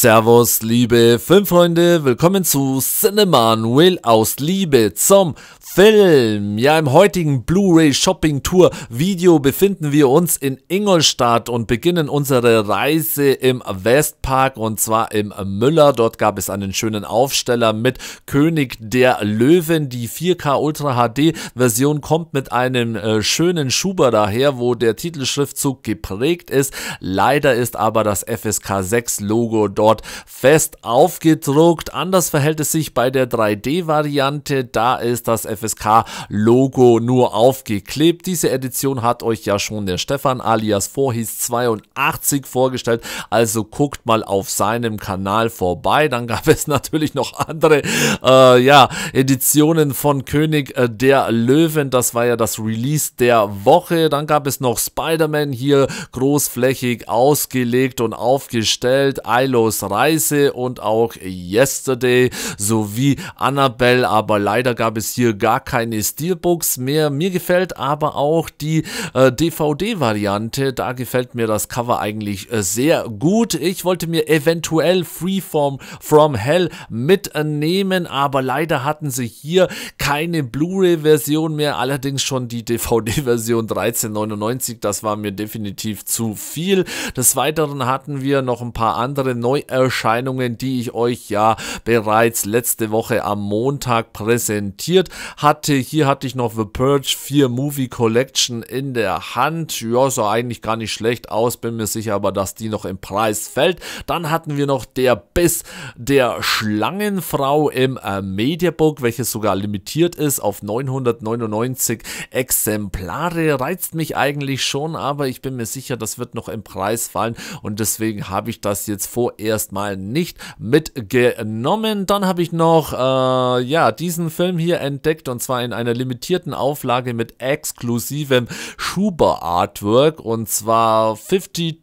Servus, liebe Filmfreunde, willkommen zu Cinema Cinemanuel aus Liebe zum Film. Ja, im heutigen Blu-ray Shopping Tour Video befinden wir uns in Ingolstadt und beginnen unsere Reise im Westpark und zwar im Müller. Dort gab es einen schönen Aufsteller mit König der Löwen. Die 4K Ultra HD Version kommt mit einem äh, schönen Schuber daher, wo der Titelschriftzug geprägt ist. Leider ist aber das FSK 6 Logo dort dort fest aufgedruckt. Anders verhält es sich bei der 3D-Variante. Da ist das FSK-Logo nur aufgeklebt. Diese Edition hat euch ja schon der Stefan alias Vorhis 82 vorgestellt. Also guckt mal auf seinem Kanal vorbei. Dann gab es natürlich noch andere äh, ja, Editionen von König äh, der Löwen. Das war ja das Release der Woche. Dann gab es noch Spider-Man hier großflächig ausgelegt und aufgestellt. Ilos Reise und auch Yesterday sowie Annabelle. Aber leider gab es hier gar keine Steelbooks mehr. Mir gefällt aber auch die äh, DVD-Variante. Da gefällt mir das Cover eigentlich äh, sehr gut. Ich wollte mir eventuell Freeform from Hell mitnehmen, aber leider hatten sie hier keine Blu-ray-Version mehr. Allerdings schon die DVD-Version 1399. Das war mir definitiv zu viel. Des Weiteren hatten wir noch ein paar andere neu Neuerscheinungen, die ich euch ja bereits letzte Woche am Montag präsentiert hatte. Hier hatte ich noch The Purge 4 Movie Collection in der Hand. Ja, sah eigentlich gar nicht schlecht aus, bin mir sicher aber, dass die noch im Preis fällt. Dann hatten wir noch der Biss der Schlangenfrau im äh, Mediabook, welches sogar limitiert ist auf 999 Exemplare. Reizt mich eigentlich schon, aber ich bin mir sicher, das wird noch im Preis fallen und deswegen habe ich das jetzt vorerst erstmal nicht mitgenommen. Dann habe ich noch äh, ja diesen Film hier entdeckt und zwar in einer limitierten Auflage mit exklusivem Schuber Artwork und zwar 52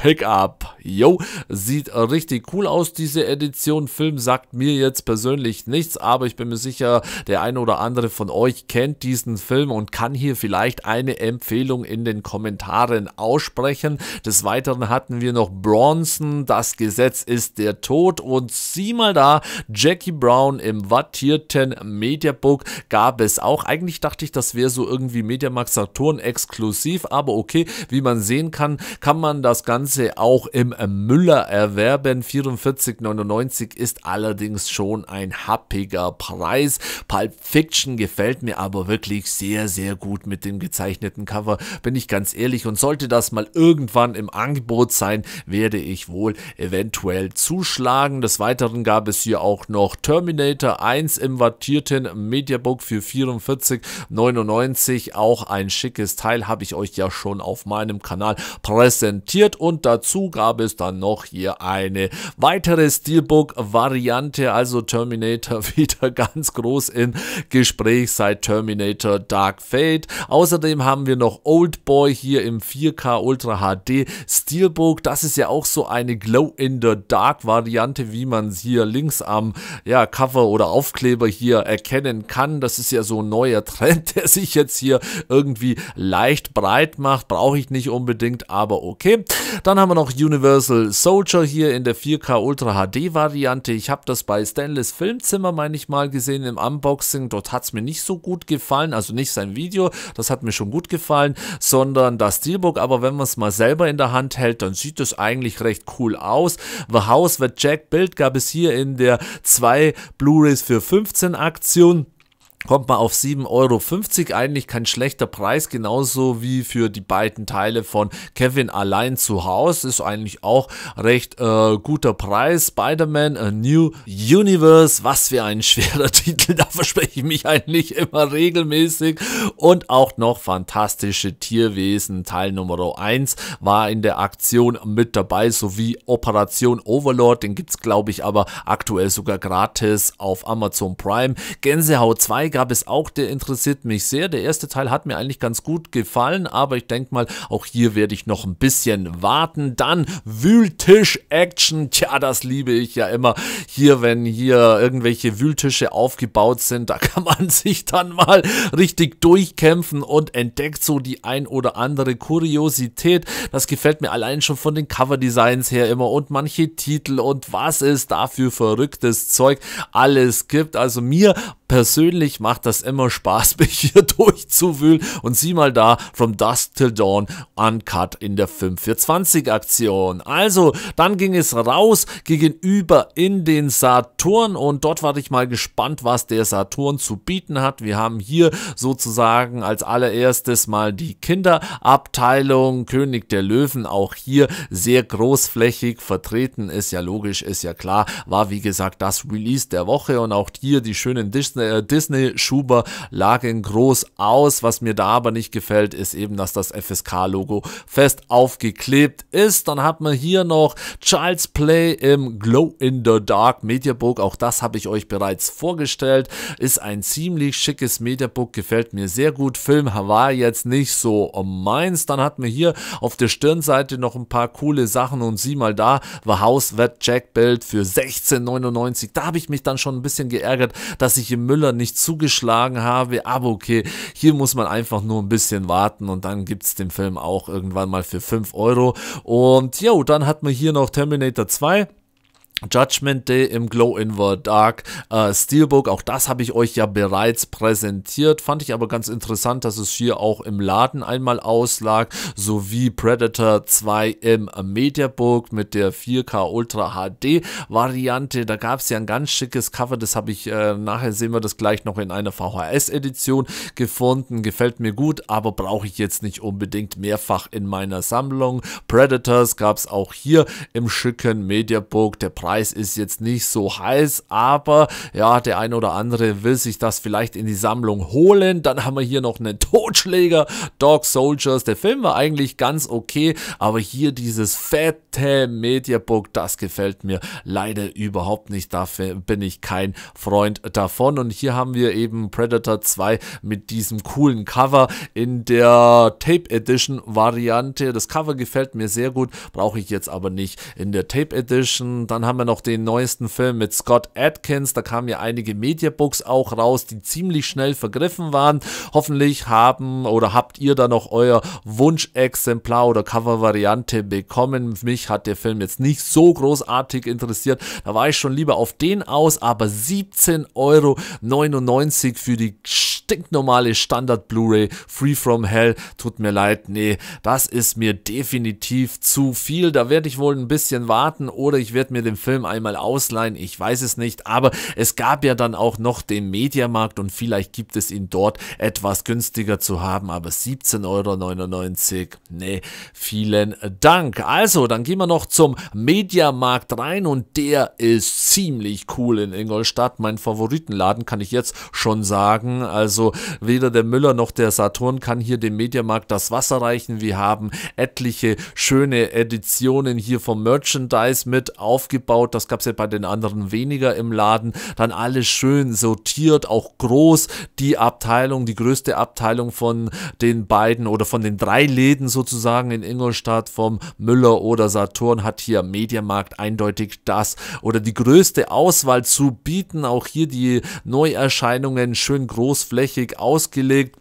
Pickup. Yo, sieht richtig cool aus, diese Edition. Film sagt mir jetzt persönlich nichts, aber ich bin mir sicher, der eine oder andere von euch kennt diesen Film und kann hier vielleicht eine Empfehlung in den Kommentaren aussprechen. Des Weiteren hatten wir noch Bronson, Das Gesetz ist der Tod und sieh mal da, Jackie Brown im wattierten Mediabook gab es auch. Eigentlich dachte ich, das wäre so irgendwie Mediamax Saturn exklusiv, aber okay, wie man sehen kann, kann man das Ganze Ganze auch im Müller erwerben. 44,99 ist allerdings schon ein happiger Preis. Pulp Fiction gefällt mir aber wirklich sehr, sehr gut mit dem gezeichneten Cover, bin ich ganz ehrlich. Und sollte das mal irgendwann im Angebot sein, werde ich wohl eventuell zuschlagen. Des Weiteren gab es hier auch noch Terminator 1 im wattierten Mediabook für 44,99. Auch ein schickes Teil habe ich euch ja schon auf meinem Kanal präsentiert und und dazu gab es dann noch hier eine weitere Steelbook-Variante, also Terminator wieder ganz groß im Gespräch seit Terminator Dark Fate. Außerdem haben wir noch Old Boy hier im 4K Ultra HD Steelbook. Das ist ja auch so eine Glow-in-the-Dark-Variante, wie man es hier links am ja, Cover oder Aufkleber hier erkennen kann. Das ist ja so ein neuer Trend, der sich jetzt hier irgendwie leicht breit macht. Brauche ich nicht unbedingt, aber okay. Das dann haben wir noch Universal Soldier hier in der 4K Ultra HD Variante. Ich habe das bei Stanless Filmzimmer, meine ich mal, gesehen im Unboxing. Dort hat es mir nicht so gut gefallen, also nicht sein Video, das hat mir schon gut gefallen, sondern das Steelbook. Aber wenn man es mal selber in der Hand hält, dann sieht es eigentlich recht cool aus. The House with Jack Build gab es hier in der 2 Blu-rays für 15 Aktion kommt man auf 7,50 Euro. Eigentlich kein schlechter Preis, genauso wie für die beiden Teile von Kevin allein zu Hause. Ist eigentlich auch recht äh, guter Preis. Spider-Man A New Universe. Was für ein schwerer Titel. Da verspreche ich mich eigentlich immer regelmäßig. Und auch noch fantastische Tierwesen. Teil Nummer 1 war in der Aktion mit dabei, sowie Operation Overlord. Den gibt es glaube ich, aber aktuell sogar gratis auf Amazon Prime. Gänsehaut 2 gab es auch, der interessiert mich sehr. Der erste Teil hat mir eigentlich ganz gut gefallen, aber ich denke mal, auch hier werde ich noch ein bisschen warten. Dann Wühltisch-Action. Tja, das liebe ich ja immer. Hier, wenn hier irgendwelche Wühltische aufgebaut sind, da kann man sich dann mal richtig durchkämpfen und entdeckt so die ein oder andere Kuriosität. Das gefällt mir allein schon von den Cover-Designs her immer und manche Titel und was es dafür verrücktes Zeug alles gibt. Also mir persönlich macht das immer Spaß, mich hier durchzuwühlen. Und sieh mal da, From Dusk Till Dawn, Uncut in der 520 Aktion. Also, dann ging es raus gegenüber in den Saturn und dort war ich mal gespannt, was der Saturn zu bieten hat. Wir haben hier sozusagen als allererstes mal die Kinderabteilung König der Löwen, auch hier sehr großflächig vertreten, ist ja logisch, ist ja klar, war wie gesagt das Release der Woche und auch hier die schönen Disney Disney, äh, Disney Schuber lagen groß aus. Was mir da aber nicht gefällt, ist eben, dass das FSK-Logo fest aufgeklebt ist. Dann hat man hier noch Child's Play im Glow in the Dark Mediabook. Auch das habe ich euch bereits vorgestellt. Ist ein ziemlich schickes Mediabook, gefällt mir sehr gut. Film war jetzt nicht so meins. Dann hat man hier auf der Stirnseite noch ein paar coole Sachen und sieh mal da, war House Wet Jack Bild für 16,99. Da habe ich mich dann schon ein bisschen geärgert, dass ich im Müller nicht zugeschlagen habe. Aber okay, hier muss man einfach nur ein bisschen warten und dann gibt es den Film auch irgendwann mal für 5 Euro. Und ja, dann hat man hier noch Terminator 2. Judgment Day im Glow in the Dark äh, Steelbook, auch das habe ich euch ja bereits präsentiert, fand ich aber ganz interessant, dass es hier auch im Laden einmal auslag, sowie Predator 2 im Mediabook mit der 4K Ultra HD Variante, da gab es ja ein ganz schickes Cover, das habe ich, äh, nachher sehen wir das gleich noch in einer VHS Edition gefunden, gefällt mir gut, aber brauche ich jetzt nicht unbedingt mehrfach in meiner Sammlung, Predators gab es auch hier im schicken Mediabook, der Preis Preis ist jetzt nicht so heiß, aber ja, der eine oder andere will sich das vielleicht in die Sammlung holen. Dann haben wir hier noch einen Totschläger, Dog Soldiers. Der Film war eigentlich ganz okay, aber hier dieses fette Mediabook, das gefällt mir leider überhaupt nicht. Dafür bin ich kein Freund davon. Und hier haben wir eben Predator 2 mit diesem coolen Cover in der Tape Edition Variante. Das Cover gefällt mir sehr gut, brauche ich jetzt aber nicht in der Tape Edition. Dann haben wir wir noch den neuesten Film mit Scott Atkins. Da kamen ja einige Mediabooks auch raus, die ziemlich schnell vergriffen waren. Hoffentlich haben oder habt ihr da noch euer Wunschexemplar oder Covervariante bekommen. Mich hat der Film jetzt nicht so großartig interessiert. Da war ich schon lieber auf den aus, aber 17,99 Euro für die stinknormale Standard Blu-ray Free from Hell. Tut mir leid, nee, das ist mir definitiv zu viel. Da werde ich wohl ein bisschen warten oder ich werde mir den Film Film einmal ausleihen? Ich weiß es nicht, aber es gab ja dann auch noch den Mediamarkt und vielleicht gibt es ihn dort etwas günstiger zu haben, aber 17,99 Euro, nee, vielen Dank. Also, dann gehen wir noch zum Mediamarkt rein und der ist ziemlich cool in Ingolstadt. Mein Favoritenladen kann ich jetzt schon sagen. Also, weder der Müller noch der Saturn kann hier dem Mediamarkt das Wasser reichen. Wir haben etliche schöne Editionen hier vom Merchandise mit aufgebaut angeschaut. Das gab es ja bei den anderen weniger im Laden. Dann alles schön sortiert, auch groß. Die Abteilung, die größte Abteilung von den beiden oder von den drei Läden sozusagen in Ingolstadt vom Müller oder Saturn hat hier Mediamarkt eindeutig das oder die größte Auswahl zu bieten. Auch hier die Neuerscheinungen schön großflächig ausgelegt.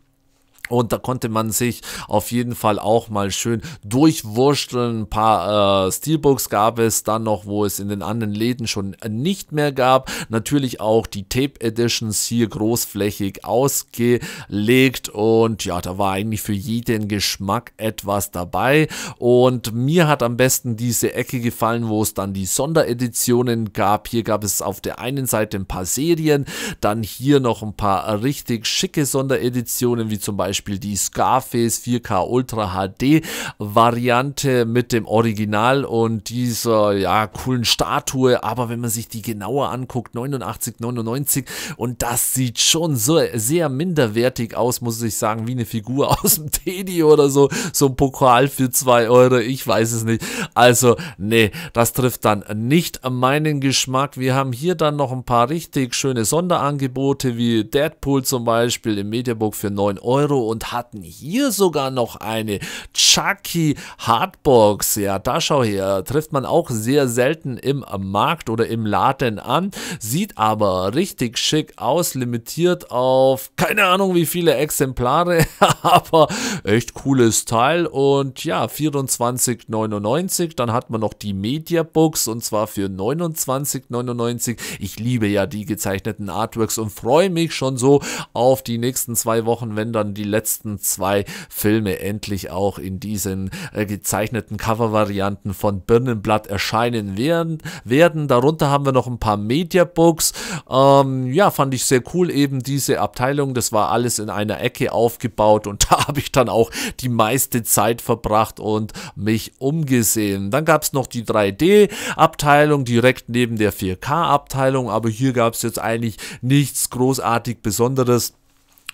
Und da konnte man sich auf jeden Fall auch mal schön durchwurschteln. Ein paar äh, Steelbooks gab es dann noch, wo es in den anderen Läden schon nicht mehr gab. Natürlich auch die Tape Editions hier großflächig ausgelegt. Und ja, da war eigentlich für jeden Geschmack etwas dabei. Und mir hat am besten diese Ecke gefallen, wo es dann die Sondereditionen gab. Hier gab es auf der einen Seite ein paar Serien, dann hier noch ein paar richtig schicke Sondereditionen, wie zum Beispiel Beispiel die Scarface 4K Ultra HD Variante mit dem Original und dieser ja, coolen Statue. Aber wenn man sich die genauer anguckt, 89,99 und das sieht schon so sehr minderwertig aus, muss ich sagen, wie eine Figur aus dem Teddy oder so. So ein Pokal für 2 Euro, ich weiß es nicht. Also, nee, das trifft dann nicht meinen Geschmack. Wir haben hier dann noch ein paar richtig schöne Sonderangebote wie Deadpool zum Beispiel im Mediabook für 9 Euro und hatten hier sogar noch eine Chucky Hardbox. Ja, da schau her, trifft man auch sehr selten im Markt oder im Laden an, sieht aber richtig schick aus, limitiert auf keine Ahnung wie viele Exemplare, aber echt cooles Teil und ja, 24,99, dann hat man noch die Media Books und zwar für 29,99. Ich liebe ja die gezeichneten Artworks und freue mich schon so auf die nächsten zwei Wochen, wenn dann die letzten letzten zwei Filme endlich auch in diesen äh, gezeichneten Covervarianten von Birnenblatt erscheinen werden, werden. Darunter haben wir noch ein paar Mediabooks. Ähm, ja, fand ich sehr cool eben diese Abteilung. Das war alles in einer Ecke aufgebaut und da habe ich dann auch die meiste Zeit verbracht und mich umgesehen. Dann gab es noch die 3D-Abteilung direkt neben der 4K-Abteilung, aber hier gab es jetzt eigentlich nichts großartig Besonderes.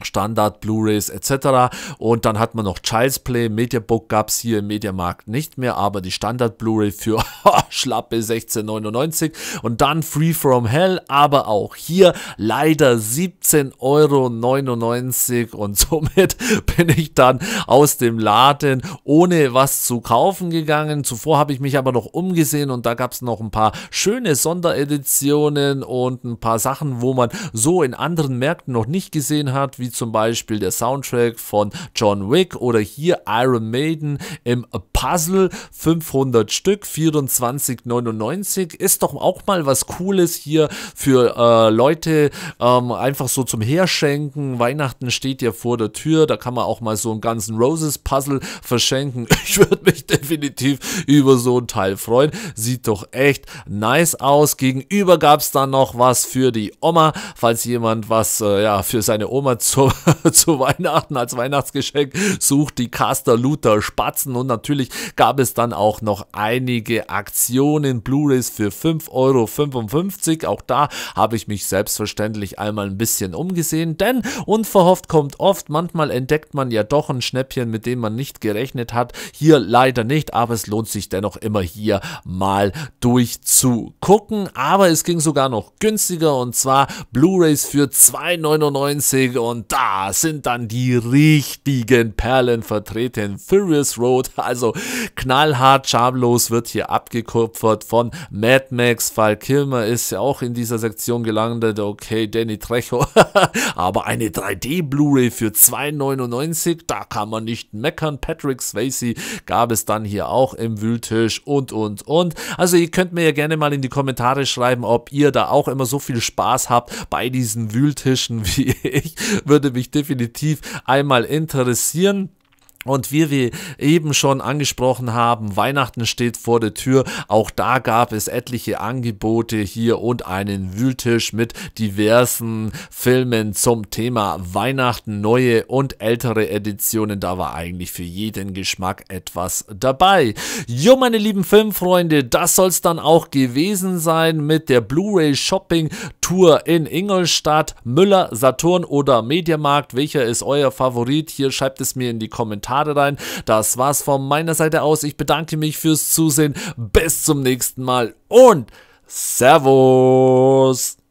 Standard, Blu-rays etc. Und dann hat man noch Child's Play, Mediabook gab es hier im Mediamarkt nicht mehr, aber die Standard Blu-ray für schlappe 16,99 und dann Free From Hell, aber auch hier leider 17,99 Euro und somit bin ich dann aus dem Laden ohne was zu kaufen gegangen. Zuvor habe ich mich aber noch umgesehen und da gab es noch ein paar schöne Sondereditionen und ein paar Sachen, wo man so in anderen Märkten noch nicht gesehen hat, wie wie zum Beispiel der Soundtrack von John Wick oder hier Iron Maiden im Puzzle, 500 Stück, 24,99, ist doch auch mal was Cooles hier für äh, Leute ähm, einfach so zum Herschenken. Weihnachten steht ja vor der Tür, da kann man auch mal so einen ganzen Roses Puzzle verschenken. Ich würde mich definitiv über so ein Teil freuen. Sieht doch echt nice aus. Gegenüber gab es dann noch was für die Oma, falls jemand was äh, ja, für seine Oma zu zu, zu Weihnachten als Weihnachtsgeschenk sucht die Caster Luther Spatzen und natürlich gab es dann auch noch einige Aktionen Blu-rays für 5,55 Euro. Auch da habe ich mich selbstverständlich einmal ein bisschen umgesehen, denn unverhofft kommt oft. Manchmal entdeckt man ja doch ein Schnäppchen, mit dem man nicht gerechnet hat. Hier leider nicht, aber es lohnt sich dennoch immer hier mal durchzugucken. Aber es ging sogar noch günstiger und zwar Blu-rays für 2,99 und und da sind dann die richtigen Perlen vertreten. Furious Road, also knallhart schamlos wird hier abgekupfert von Mad Max. Val Kilmer ist ja auch in dieser Sektion gelandet. Okay, Danny Trecho. Aber eine 3D-Blu-ray für 2,99, da kann man nicht meckern. Patrick Swayze gab es dann hier auch im Wühltisch und, und, und. Also ihr könnt mir ja gerne mal in die Kommentare schreiben, ob ihr da auch immer so viel Spaß habt bei diesen Wühltischen wie ich würde mich definitiv einmal interessieren. Und wie wir eben schon angesprochen haben, Weihnachten steht vor der Tür. Auch da gab es etliche Angebote hier und einen Wühltisch mit diversen Filmen zum Thema Weihnachten, neue und ältere Editionen. Da war eigentlich für jeden Geschmack etwas dabei. Jo, meine lieben Filmfreunde, das soll es dann auch gewesen sein mit der Blu-ray Shopping Tour in Ingolstadt. Müller, Saturn oder Mediamarkt, welcher ist euer Favorit? Hier schreibt es mir in die Kommentare. Kader rein. Das war's von meiner Seite aus. Ich bedanke mich fürs Zusehen. Bis zum nächsten Mal und Servus!